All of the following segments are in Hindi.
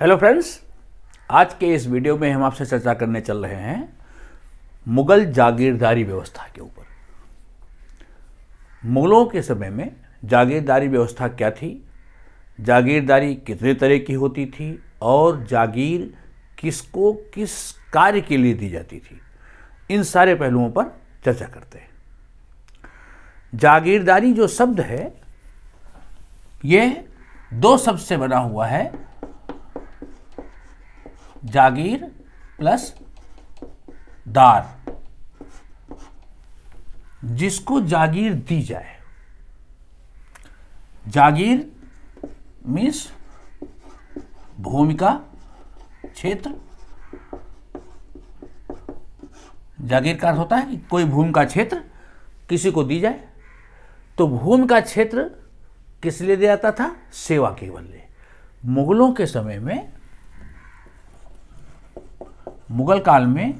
हेलो फ्रेंड्स आज के इस वीडियो में हम आपसे चर्चा करने चल रहे हैं मुगल जागीरदारी व्यवस्था के ऊपर मुगलों के समय में जागीरदारी व्यवस्था क्या थी जागीरदारी कितने तरह की होती थी और जागीर किसको किस कार्य के लिए दी जाती थी इन सारे पहलुओं पर चर्चा करते हैं जागीरदारी जो शब्द है ये दो शब्द से बना हुआ है जागीर प्लस दार जिसको जागीर दी जाए जागीर मीन्स भूमिका क्षेत्र जागीर का अर्थ होता है कि कोई भूमि का क्षेत्र किसी को दी जाए तो भूमि का क्षेत्र किस लिए दिया जाता था सेवा के बदले मुगलों के समय में मुगल काल में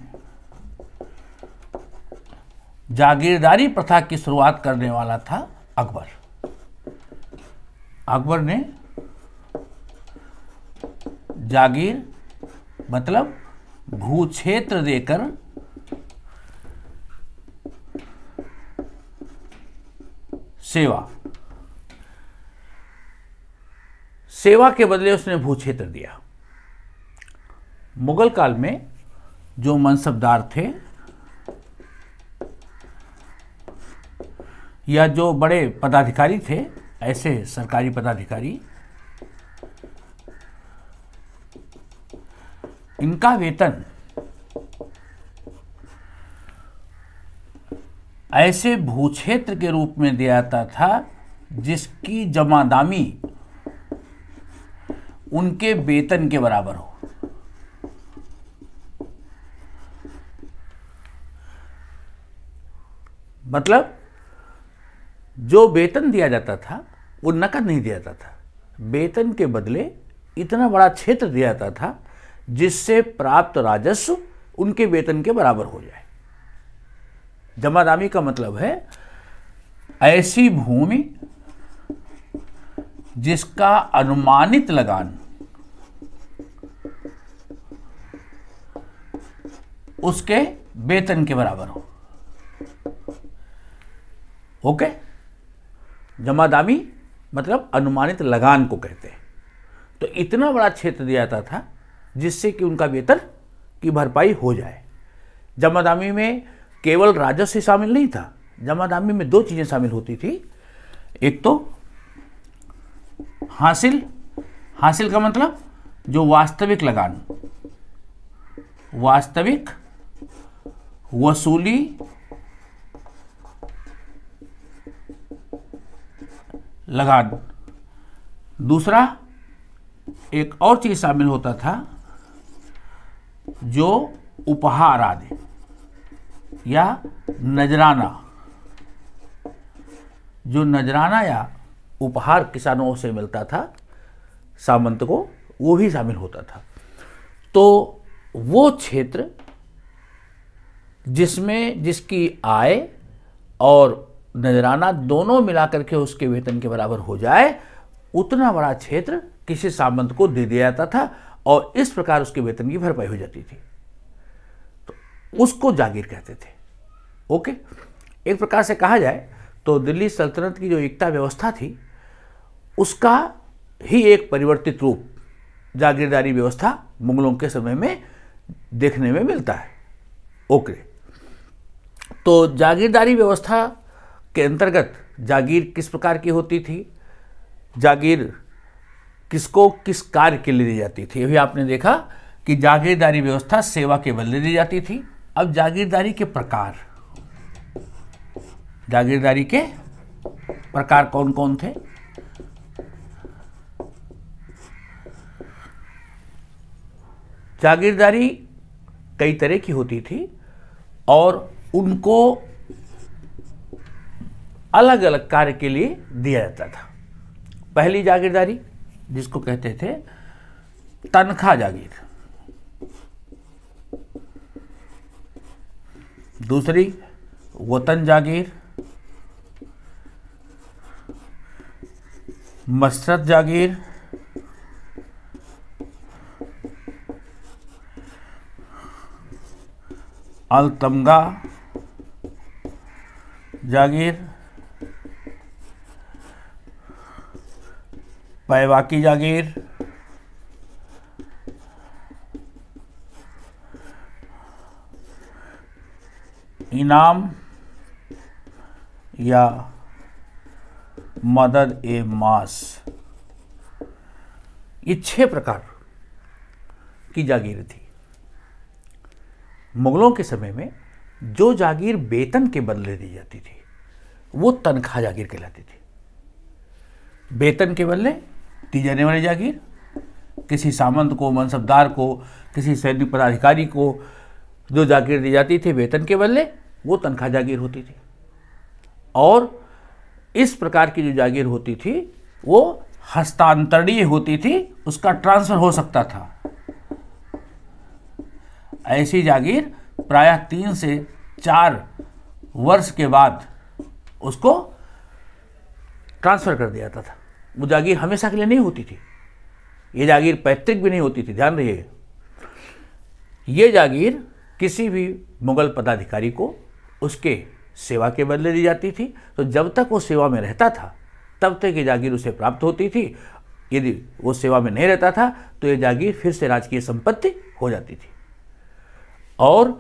जागीरदारी प्रथा की शुरुआत करने वाला था अकबर अकबर ने जागीर मतलब भू क्षेत्र देकर सेवा सेवा के बदले उसने भू क्षेत्र दिया मुगल काल में जो मनसबदार थे या जो बड़े पदाधिकारी थे ऐसे सरकारी पदाधिकारी इनका वेतन ऐसे भूक्षेत्र के रूप में दिया जाता था जिसकी जमादामी उनके वेतन के बराबर हो मतलब जो वेतन दिया जाता था वो नकद नहीं दिया जाता था वेतन के बदले इतना बड़ा क्षेत्र दिया जाता था जिससे प्राप्त राजस्व उनके वेतन के बराबर हो जाए जमादामी का मतलब है ऐसी भूमि जिसका अनुमानित लगान उसके वेतन के बराबर हो ओके जमादामी मतलब अनुमानित लगान को कहते हैं तो इतना बड़ा क्षेत्र दिया जाता था जिससे कि उनका वेतन की भरपाई हो जाए जमादामी में केवल राजस्व शामिल नहीं था जमादामी में दो चीज़ें शामिल होती थी एक तो हासिल हासिल का मतलब जो वास्तविक लगान वास्तविक वसूली लगान दूसरा एक और चीज़ शामिल होता था जो उपहार आदि या नजराना जो नजराना या उपहार किसानों से मिलता था सामंत को वो भी शामिल होता था तो वो क्षेत्र जिसमें जिसकी आय और नजराना दोनों मिलाकर के उसके वेतन के बराबर हो जाए उतना बड़ा क्षेत्र किसी सामंत को दे दिया जाता था और इस प्रकार उसके वेतन की भरपाई हो जाती थी तो उसको जागीर कहते थे ओके एक प्रकार से कहा जाए तो दिल्ली सल्तनत की जो एकता व्यवस्था थी उसका ही एक परिवर्तित रूप जागीरदारी व्यवस्था मुगलों के समय में देखने में मिलता है ओके तो जागीरदारी व्यवस्था के अंतर्गत जागीर किस प्रकार की होती थी जागीर किसको किस कार्य के लिए दी जाती थी अभी आपने देखा कि जागीरदारी व्यवस्था सेवा के बदले दी जाती थी अब जागीरदारी के प्रकार जागीरदारी के प्रकार कौन कौन थे जागीरदारी कई तरह की होती थी और उनको अलग अलग कार्य के लिए दिया जाता था पहली जागीरदारी जिसको कहते थे तनख्वाह जागीर दूसरी वतन जागीर मसरत जागीर अलतमगा जागीर पैवाकी जागीर इनाम या मदद ए मास ये छह प्रकार की जागीर थी मुग़लों के समय में जो जागीर वेतन के बदले दी जाती थी वो तनख्वाह जागीर कहलाती थी वेतन के बदले दी जाने वाली जागीर किसी सामंत को मनसबदार को किसी सैनिक पदाधिकारी को जो जागीर दी जाती थी वेतन के बदले वो तनख्वाह जागीर होती थी और इस प्रकार की जो जागीर होती थी वो हस्तांतरणीय होती थी उसका ट्रांसफ़र हो सकता था ऐसी जागीर प्रायः तीन से चार वर्ष के बाद उसको ट्रांसफ़र कर दिया जाता था वो जागीर हमेशा के लिए नहीं होती थी ये जागीर पैतृक भी नहीं होती थी ध्यान रहिए ये जागीर किसी भी मुगल पदाधिकारी को उसके सेवा के बदले दी जाती थी तो जब तक वो सेवा में रहता था तब तक ये जागीर उसे प्राप्त होती थी यदि वो सेवा में नहीं रहता था तो ये जागीर फिर से राजकीय संपत्ति हो जाती थी और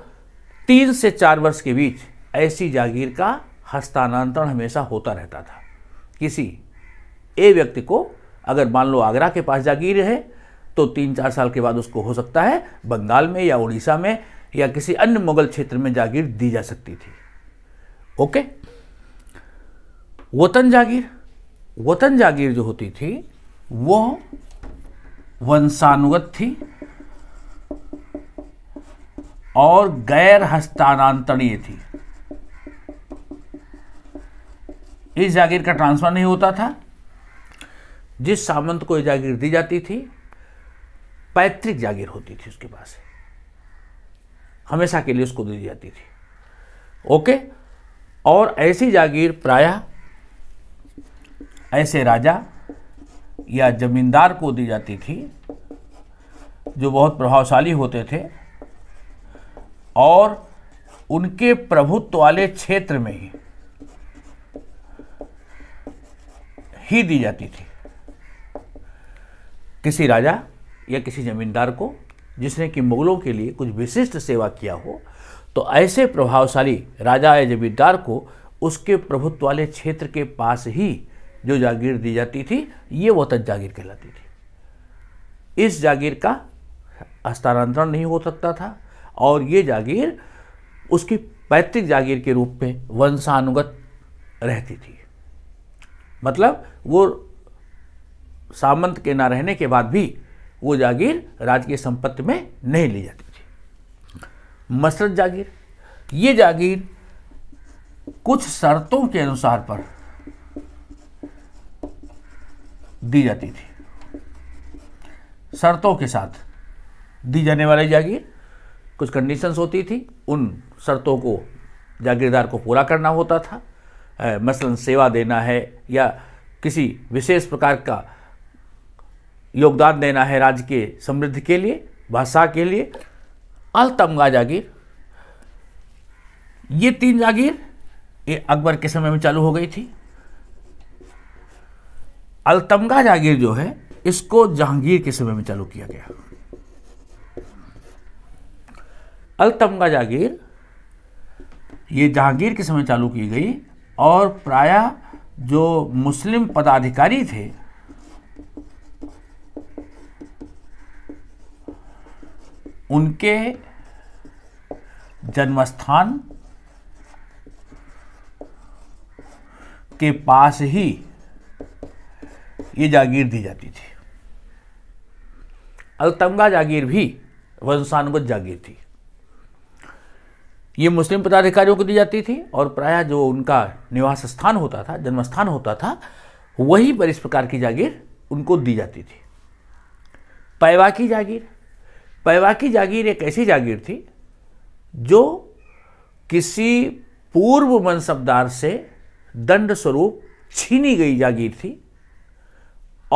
तीन से चार वर्ष के बीच ऐसी जागीर का हस्तांतरण हमेशा होता रहता था किसी ए व्यक्ति को अगर मान लो आगरा के पास जागीर है तो तीन चार साल के बाद उसको हो सकता है बंगाल में या उड़ीसा में या किसी अन्य मुगल क्षेत्र में जागीर दी जा सकती थी ओके वतन जागीर वतन जागीर जो होती थी वो वंशानुगत थी और गैर हस्तानांतरणीय थी इस जागीर का ट्रांसफर नहीं होता था जिस सामंत को जागीर दी जाती थी पैतृक जागीर होती थी उसके पास हमेशा के लिए उसको दी जाती थी ओके और ऐसी जागीर प्रायः ऐसे राजा या जमींदार को दी जाती थी जो बहुत प्रभावशाली होते थे और उनके प्रभुत्व वाले क्षेत्र में ही ही दी जाती थी किसी राजा या किसी जमींदार को जिसने कि मुगलों के लिए कुछ विशिष्ट सेवा किया हो तो ऐसे प्रभावशाली राजा या जमींदार को उसके प्रभुत्व वाले क्षेत्र के पास ही जो जागीर दी जाती थी ये वतन जागीर कहलाती थी इस जागीर का हस्तांतरण नहीं हो सकता था और ये जागीर उसकी पैतृक जागीर के रूप में वंशानुगत रहती थी मतलब वो सामंत के ना रहने के बाद भी वो जागीर राजकीय संपत्ति में नहीं ली जाती थी मसरत जागीर ये जागीर कुछ शर्तों के अनुसार पर दी जाती थी शर्तों के साथ दी जाने वाली जागीर कुछ कंडीशंस होती थी उन शर्तों को जागीरदार को पूरा करना होता था मसलन सेवा देना है या किसी विशेष प्रकार का योगदान देना है राज्य के समृद्धि के लिए भाषा के लिए अल तमगा जागीर ये तीन जागीर ये अकबर के समय में चालू हो गई थी अलतमगा जागीर जो है इसको जहांगीर के समय में चालू किया गया अलतमगा जागीर ये जहांगीर के समय चालू की गई और प्रायः जो मुस्लिम पदाधिकारी थे उनके जन्मस्थान के पास ही ये जागीर दी जाती थी अलतमगा जागीर भी वंशानुगत जागीर थी ये मुस्लिम पदाधिकारियों को दी जाती थी और प्रायः जो उनका निवास स्थान होता था जन्मस्थान होता था वही पर इस प्रकार की जागीर उनको दी जाती थी पैवा की जागीर पैवा की जागीर एक ऐसी जागीर थी जो किसी पूर्व मनसबदार से दंड स्वरूप छीनी गई जागीर थी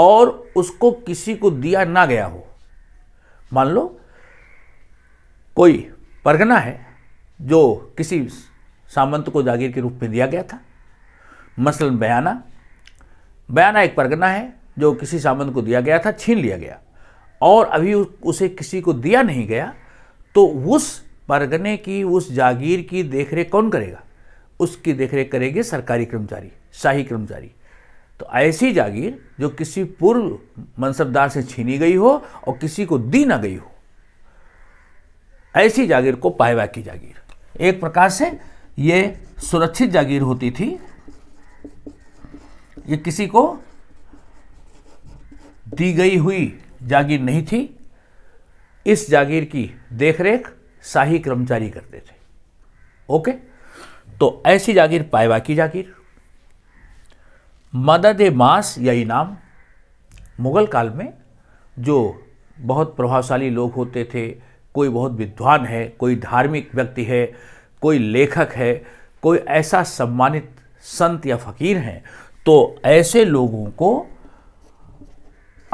और उसको किसी को दिया ना गया हो मान लो कोई परगना है जो किसी सामंत को जागीर के रूप में दिया गया था मसलन बयाना बयाना एक परगना है जो किसी सामंत को दिया गया था छीन लिया गया और अभी उसे किसी को दिया नहीं गया तो उस परगने की उस जागीर की देखरेख कौन करेगा उसकी देखरेख करेंगे सरकारी कर्मचारी शाही कर्मचारी तो ऐसी जागीर जो किसी पूर्व मनसबदार से छीनी गई हो और किसी को दी ना गई हो ऐसी जागीर को पाएवा की जागीर एक प्रकार से ये सुरक्षित जागीर होती थी ये किसी को दी गई हुई जागीर नहीं थी इस जागीर की देखरेख शाही कर्मचारी करते थे ओके तो ऐसी जागीर पाएवा की जागीर मदद ए मास या इनाम मुगल काल में जो बहुत प्रभावशाली लोग होते थे कोई बहुत विद्वान है कोई धार्मिक व्यक्ति है कोई लेखक है कोई ऐसा सम्मानित संत या फकीर है तो ऐसे लोगों को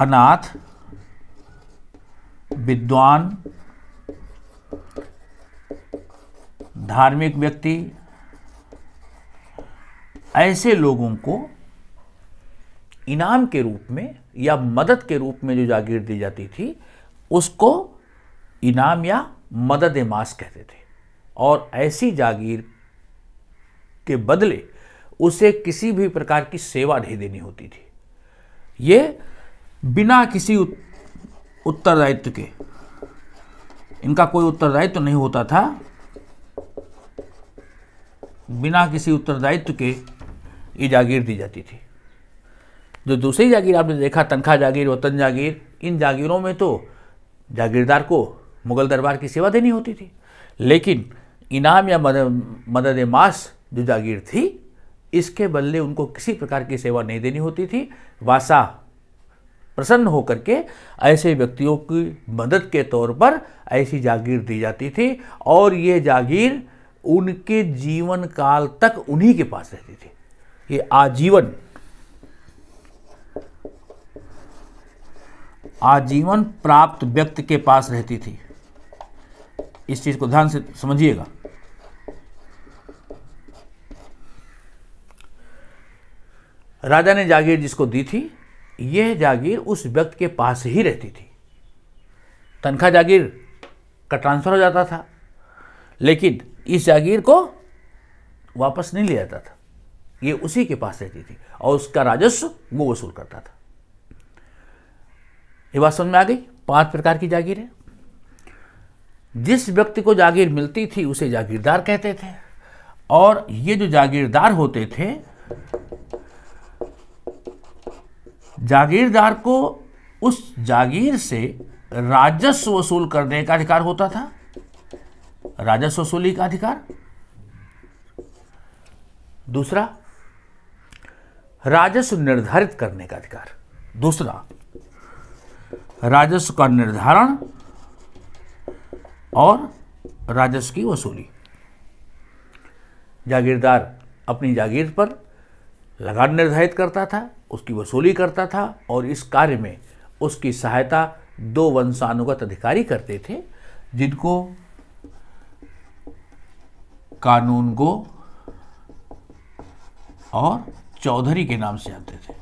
अनाथ विद्वान धार्मिक व्यक्ति ऐसे लोगों को इनाम के रूप में या मदद के रूप में जो जागीर दी जाती थी उसको इनाम या मदद मास कहते थे और ऐसी जागीर के बदले उसे किसी भी प्रकार की सेवा नहीं देनी होती थी ये बिना किसी उत्तरदायित्व के इनका कोई उत्तरदायित्व नहीं होता था बिना किसी उत्तरदायित्व के ये जागीर दी जाती थी जो दूसरी जागीर आपने देखा तनख्वाह जागीर वतन जागीर इन जागीरों में तो जागीरदार को मुग़ल दरबार की सेवा देनी होती थी लेकिन इनाम या मदद मदद मास जो जागीर थी इसके बदले उनको किसी प्रकार की सेवा नहीं देनी होती थी वासा प्रसन्न होकर के ऐसे व्यक्तियों की मदद के तौर पर ऐसी जागीर दी जाती थी और ये जागीर उनके जीवन काल तक उन्हीं के पास रहती थी ये आजीवन आजीवन प्राप्त व्यक्ति के पास रहती थी इस चीज़ को ध्यान से समझिएगा राजा ने जागीर जिसको दी थी यह जागीर उस व्यक्ति के पास ही रहती थी तनख्वाह जागीर का ट्रांसफ़र हो जाता था लेकिन इस जागीर को वापस नहीं लिया जाता था ये उसी के पास रहती थी और उसका राजस्व वो वसूल करता था ये बात समझ में आ गई पांच प्रकार की जागीर है जिस व्यक्ति को जागीर मिलती थी उसे जागीरदार कहते थे और ये जो जागीरदार होते थे जागीरदार को उस जागीर से राजस्व वसूल करने का अधिकार होता था राजस्व वसूली का अधिकार दूसरा राजस्व निर्धारित करने का अधिकार दूसरा राजस्व का निर्धारण और राजस्व की वसूली जागीरदार अपनी जागीर पर लगान निर्धारित करता था उसकी वसूली करता था और इस कार्य में उसकी सहायता दो वंशानुगत अधिकारी करते थे जिनको कानून गो और चौधरी के नाम से जानते थे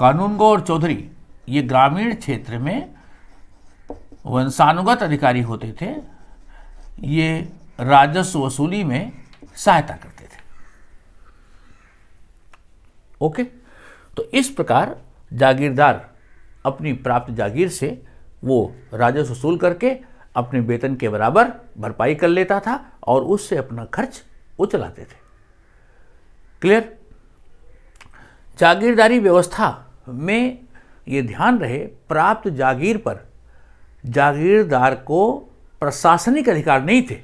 कानून गो और चौधरी ये ग्रामीण क्षेत्र में वंशानुगत अधिकारी होते थे ये राजस्व वसूली में सहायता करते थे ओके तो इस प्रकार जागीरदार अपनी प्राप्त जागीर से वो राजस्व वसूल करके अपने वेतन के बराबर भरपाई कर लेता था और उससे अपना खर्च वो चलाते थे क्लियर जागीरदारी व्यवस्था में ये ध्यान रहे प्राप्त जागीर पर जागीरदार को प्रशासनिक अधिकार नहीं थे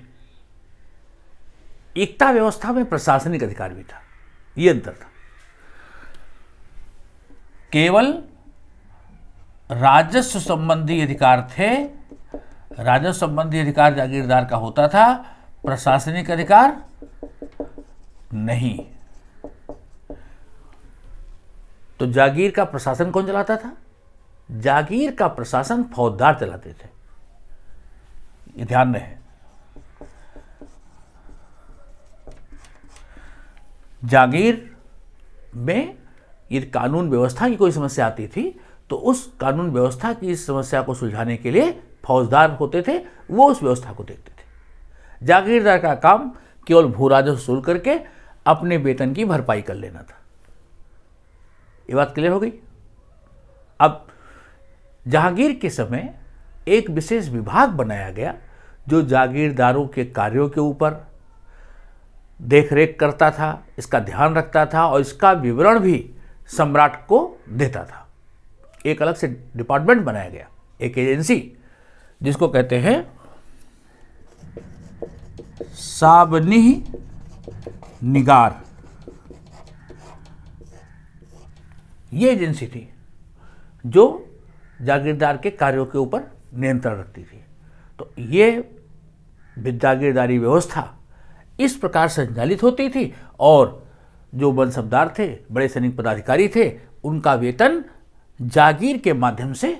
एकता व्यवस्था में प्रशासनिक अधिकार भी था ये अंतर था केवल राजस्व संबंधी अधिकार थे राजस्व संबंधी अधिकार जागीरदार का होता था प्रशासनिक अधिकार नहीं तो जागीर का प्रशासन कौन चलाता था जागीर का प्रशासन फौजदार चलाते थे ये ध्यान रहे जागीर में यदि कानून व्यवस्था की कोई समस्या आती थी तो उस कानून व्यवस्था की इस समस्या को सुलझाने के लिए फौजदार होते थे वो उस व्यवस्था को देखते थे जागीरदार का काम केवल भू राजस्व वसूल करके अपने वेतन की भरपाई कर लेना था ये बात क्लियर हो गई अब जहांगीर के समय एक विशेष विभाग बनाया गया जो जागीरदारों के कार्यों के ऊपर देखरेख करता था इसका ध्यान रखता था और इसका विवरण भी सम्राट को देता था एक अलग से डिपार्टमेंट बनाया गया एक एजेंसी जिसको कहते हैं साबनी निगार ये एजेंसी थी जो जागीरदार के कार्यों के ऊपर नियंत्रण रखती थी तो ये जागीरदारी व्यवस्था इस प्रकार संचालित होती थी और जो मनसबदार थे बड़े सैनिक पदाधिकारी थे उनका वेतन जागीर के माध्यम से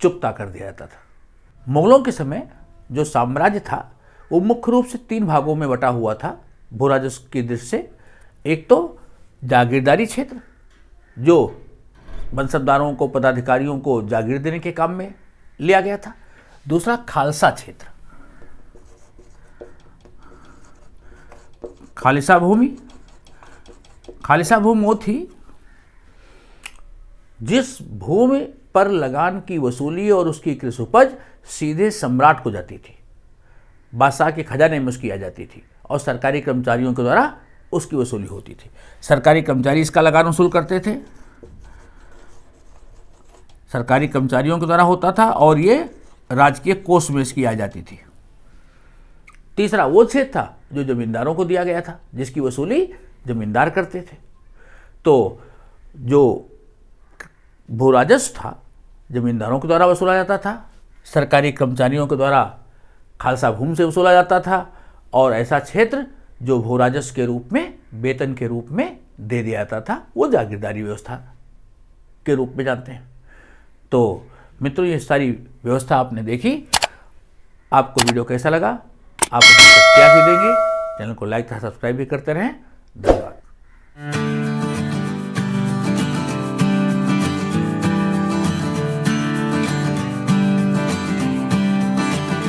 चुकता कर दिया जाता था मुगलों के समय जो साम्राज्य था वो मुख्य रूप से तीन भागों में बटा हुआ था भू राजस्व की दृष्टि से एक तो जागीरदारी क्षेत्र जो मनसबदारों को पदाधिकारियों को जागीर देने के काम में लिया गया था दूसरा खालसा क्षेत्र खालिसा भूमि खालिसा भूमि वो थी जिस भूमि पर लगान की वसूली और उसकी कृषि उपज सीधे सम्राट को जाती थी बादशाह के खजाने में उसकी आ जाती थी और सरकारी कर्मचारियों के द्वारा उसकी वसूली होती थी सरकारी कर्मचारी इसका लगान वसूल करते थे सरकारी कर्मचारियों के द्वारा होता था और ये राजकीय कोष में इसकी आ जाती थी तीसरा वो छेद था जो जमींदारों को दिया गया था जिसकी वसूली जमींदार करते थे तो जो भू राजस्व था जमींदारों के द्वारा वसूला जाता था सरकारी कर्मचारियों के द्वारा खालसा भूमि से वसूला जाता था और ऐसा क्षेत्र जो भू राजस्व के रूप में वेतन के रूप में दे दिया जाता था वो जागीरदारी व्यवस्था के रूप में जानते हैं तो मित्रों ये सारी व्यवस्था आपने देखी आपको वीडियो कैसा लगा आप क्या भी देंगे चैनल को लाइक तथा सब्सक्राइब भी करते रहें धन्यवाद